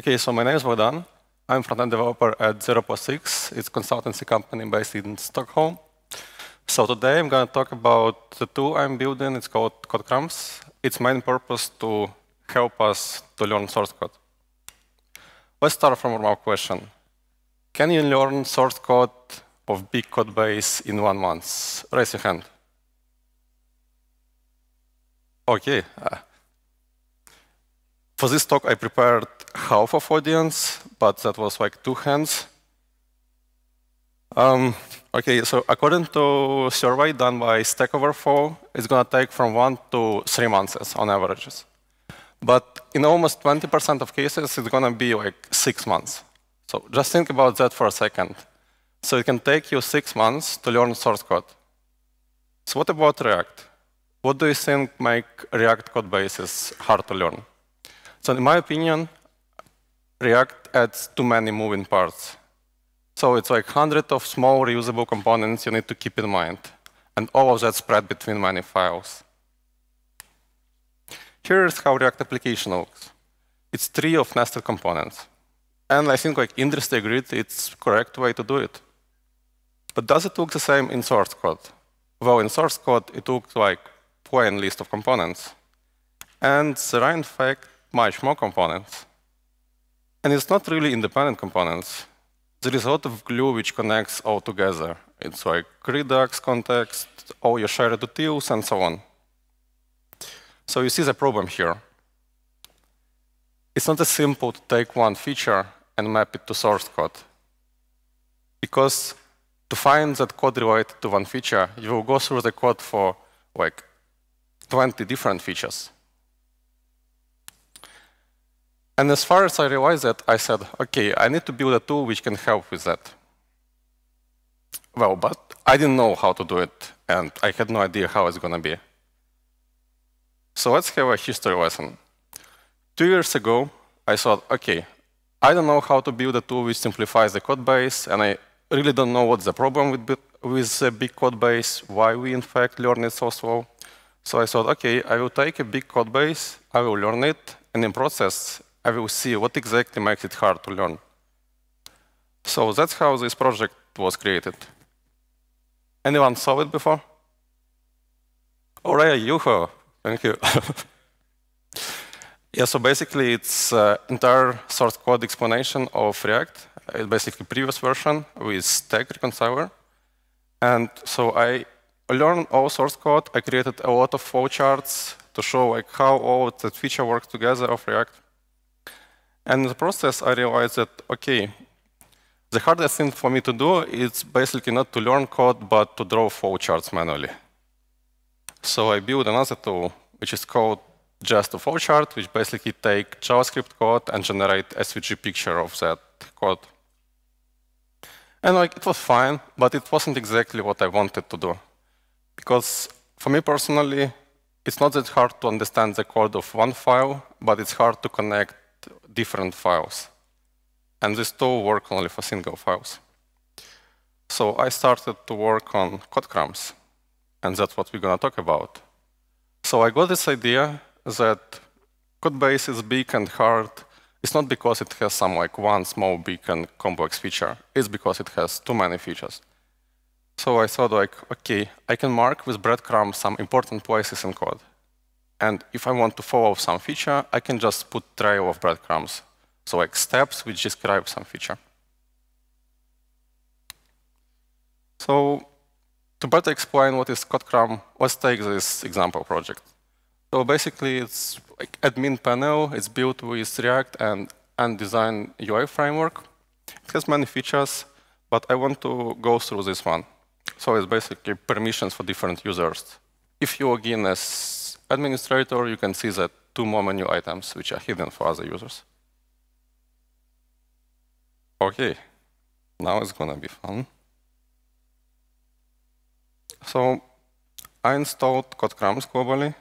Okay, so my name is Bogdan. I'm front-end developer at 0.6. It's a consultancy company based in Stockholm. So today I'm going to talk about the tool I'm building. It's called CodeCrumbs. Its main purpose to help us to learn source code. Let's start from our question. Can you learn source code of big code base in one month? Raise your hand. Okay. Uh, for this talk, I prepared half of audience, but that was like two hands. Um, okay, so according to survey done by Stack Overflow, it's going to take from one to three months on averages. But in almost 20% of cases, it's going to be like six months. So just think about that for a second. So it can take you six months to learn source code. So what about React? What do you think make React code bases hard to learn? So in my opinion, React adds too many moving parts. So it's like hundreds of small reusable components you need to keep in mind, and all of that spread between many files. Here is how React application looks. It's three of nested components. And I think like industry agreed it's correct way to do it. But does it look the same in source code? Well, in source code, it looks like plain list of components. And the Ryan fact, much more components. And it's not really independent components. There is a lot of glue which connects all together. It's like Redux context, all your shared utils, and so on. So you see the problem here. It's not as simple to take one feature and map it to source code. Because to find that code related to one feature, you will go through the code for like 20 different features. And as far as I realized that, I said, okay, I need to build a tool which can help with that. Well, but I didn't know how to do it, and I had no idea how it's going to be. So let's have a history lesson. Two years ago, I thought, okay, I don't know how to build a tool which simplifies the code base, and I really don't know what's the problem with, with a big code base, why we, in fact, learn it so slow. So I thought, okay, I will take a big code base, I will learn it, and in process, I will see what exactly makes it hard to learn. So that's how this project was created. Anyone saw it before? you Yuho, thank you. yeah, so basically it's uh, entire source code explanation of React, it's uh, basically previous version with stack reconciler. And so I learned all source code. I created a lot of flowcharts to show like how all the feature work together of React. And in the process, I realized that, okay, the hardest thing for me to do is basically not to learn code, but to draw flowcharts manually. So I built another tool, which is called just a flowchart, which basically take JavaScript code and generate SVG picture of that code. And like it was fine, but it wasn't exactly what I wanted to do. Because for me personally, it's not that hard to understand the code of one file, but it's hard to connect different files. And this tool works only for single files. So I started to work on code crumbs, and that's what we're going to talk about. So I got this idea that Codebase is big and hard. It's not because it has some like one small, big, and complex feature. It's because it has too many features. So I thought like, okay, I can mark with breadcrumbs some important places in code, and if I want to follow some feature, I can just put trail of breadcrumbs. So like steps which describe some feature. So to better explain what is CodeCrum, let's take this example project. So basically, it's like admin panel. It's built with React and design UI framework. It has many features, but I want to go through this one. So it's basically permissions for different users. If you are in as administrator, you can see the two more menu items which are hidden for other users. Okay, now it's gonna be fun. So I installed CodeCrumbs globally,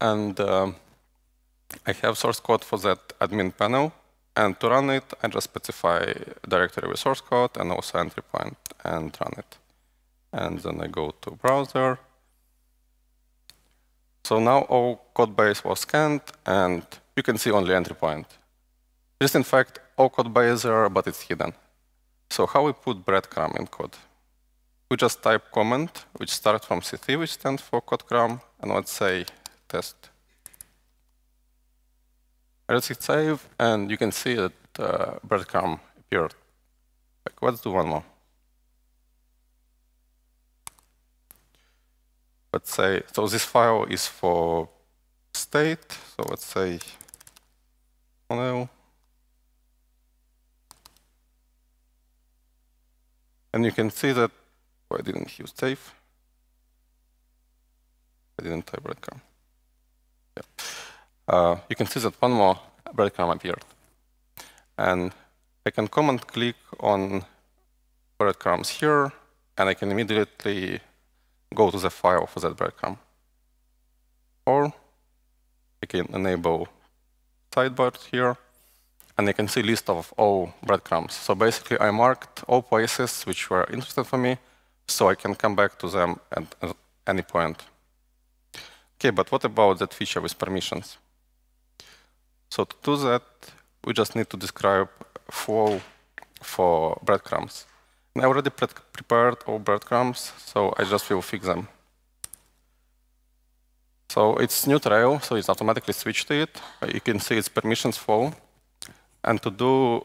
and um, I have source code for that admin panel. And to run it, I just specify directory with source code and also entry point and run it. And then I go to browser, so now our code base was scanned, and you can see only entry point. It is, in fact, all code base there, but it's hidden. So how we put breadcrumb in code? We just type comment, which starts from CT, which stands for codecrumb, and let's say test. Let's hit save, and you can see that uh, breadcrumb appeared. Like, let's do one more. let's say, so this file is for state, so let's say hello. And you can see that, oh, I didn't use save. I didn't type breadcrumb. Yeah. Uh, you can see that one more breadcrumb appeared. And I can and click on breadcrumbs here, and I can immediately go to the file for that breadcrumb. Or I can enable sidebar here, and you can see list of all breadcrumbs. So basically, I marked all places which were interested for me, so I can come back to them at, at any point. Okay, but what about that feature with permissions? So to do that, we just need to describe flow for breadcrumbs. I already pre prepared all breadcrumbs, so I just will fix them. So it's new trail, so it's automatically switched to it. You can see its permissions flow. And to do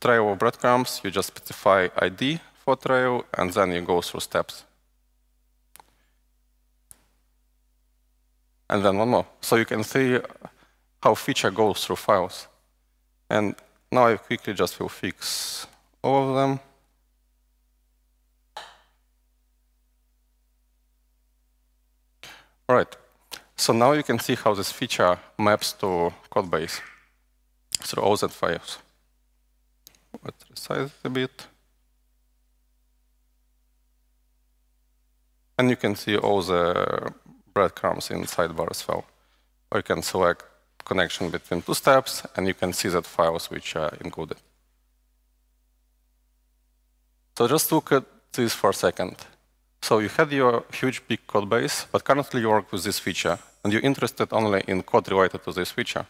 trail of breadcrumbs, you just specify ID for trail, and then you go through steps. And then one more. So you can see how feature goes through files. And now I quickly just will fix all of them. All right, so now you can see how this feature maps to codebase through all that files. Let's resize it a bit. And you can see all the breadcrumbs in sidebar as well. Or you can select connection between two steps, and you can see that files which are included. So just look at this for a second. So you had your huge big code base, but currently you work with this feature, and you're interested only in code related to this feature.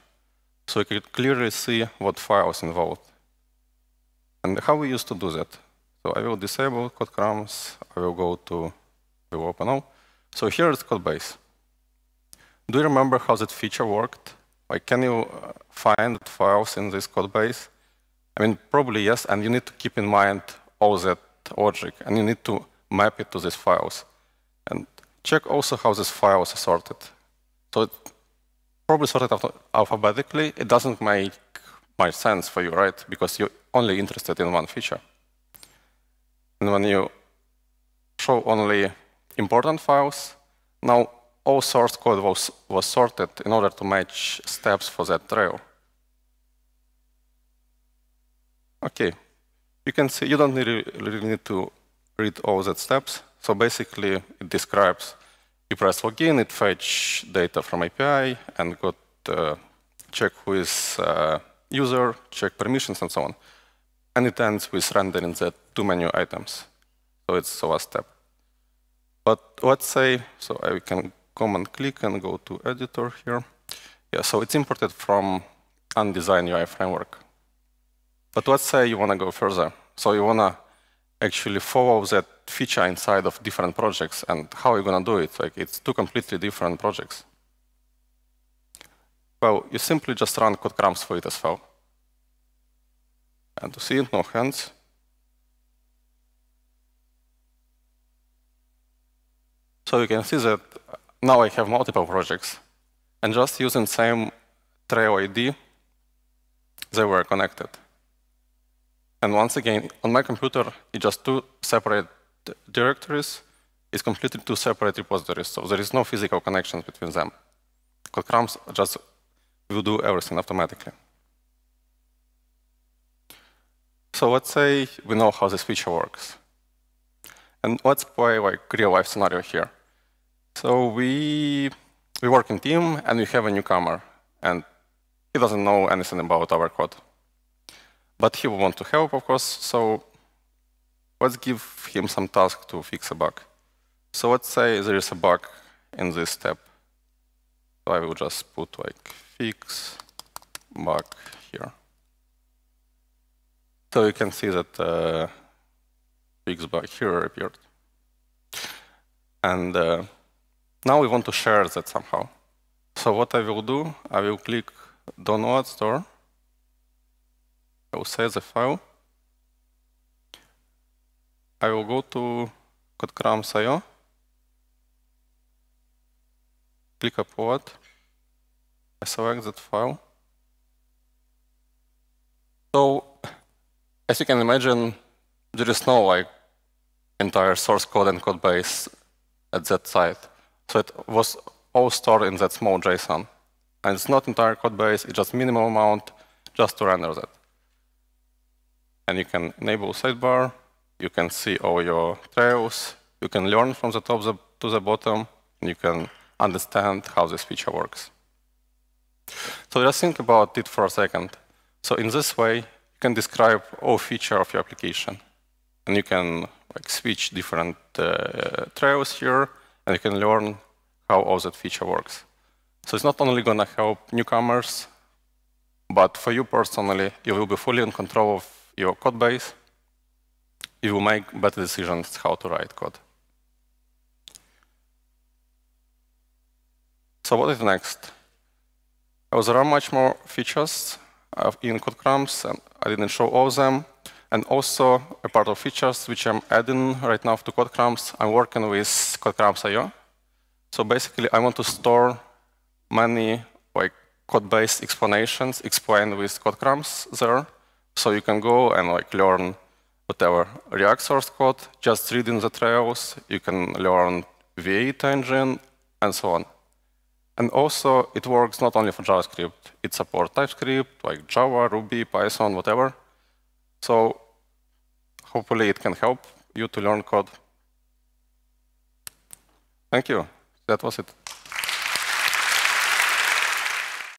So you could clearly see what files involved. And how we used to do that. So I will disable code crumbs, I will go to I will open all. So here is code base. Do you remember how that feature worked? Like, can you uh, find files in this code base? I mean, probably yes, and you need to keep in mind all that logic, and you need to map it to these files. And check also how these files are sorted. So it probably sorted alphabetically. It doesn't make much sense for you, right? Because you're only interested in one feature. And when you show only important files, now all source code was, was sorted in order to match steps for that trail. Okay, you can see you don't really, really need to read all that steps. So basically, it describes you press login, it fetch data from API and got uh, check who is uh, user, check permissions, and so on. And it ends with rendering the two menu items. So it's the last step. But let's say, so I can come and click and go to editor here. Yeah, so it's imported from Undesign UI framework. But let's say you want to go further. So you want to actually follow that feature inside of different projects and how are you going to do it. Like it's two completely different projects. Well, you simply just run code crumbs for it as well. And to see it, no hands. So you can see that now I have multiple projects. And just using same trail ID, they were connected. And once again, on my computer, it's just two separate directories. It's completely two separate repositories, so there is no physical connection between them. Cockrams just will do everything automatically. So let's say we know how this feature works. And let's play like real-life scenario here. So we, we work in team, and we have a newcomer, and he doesn't know anything about our code. But he will want to help, of course, so let's give him some task to fix a bug. So let's say there is a bug in this step. So I will just put like fix bug here. So you can see that uh, fix bug here appeared. And uh, now we want to share that somehow. So what I will do, I will click download store I will save the file. I will go to CodeCrams.io, click upload, I select that file. So, as you can imagine, there is no like entire source code and code base at that site. So it was all stored in that small JSON. And it's not entire code base, it's just minimal amount just to render that and you can enable sidebar, you can see all your trails, you can learn from the top to the bottom, and you can understand how this feature works. So just think about it for a second. So in this way, you can describe all feature of your application. And you can like, switch different uh, trails here, and you can learn how all that feature works. So it's not only going to help newcomers, but for you personally, you will be fully in control of your code base, it will make better decisions how to write code. So what is next? Well, there are much more features uh, in CodeCrumbs, and I didn't show all of them. And also, a part of features which I'm adding right now to CodeCrumbs, I'm working with CodeCrumbs.io. So basically, I want to store many like code-based explanations explained with CodeCrumbs there. So you can go and like learn whatever React source code, just reading the trails. You can learn V8 engine and so on. And also, it works not only for JavaScript. It supports TypeScript, like Java, Ruby, Python, whatever. So hopefully it can help you to learn code. Thank you. That was it.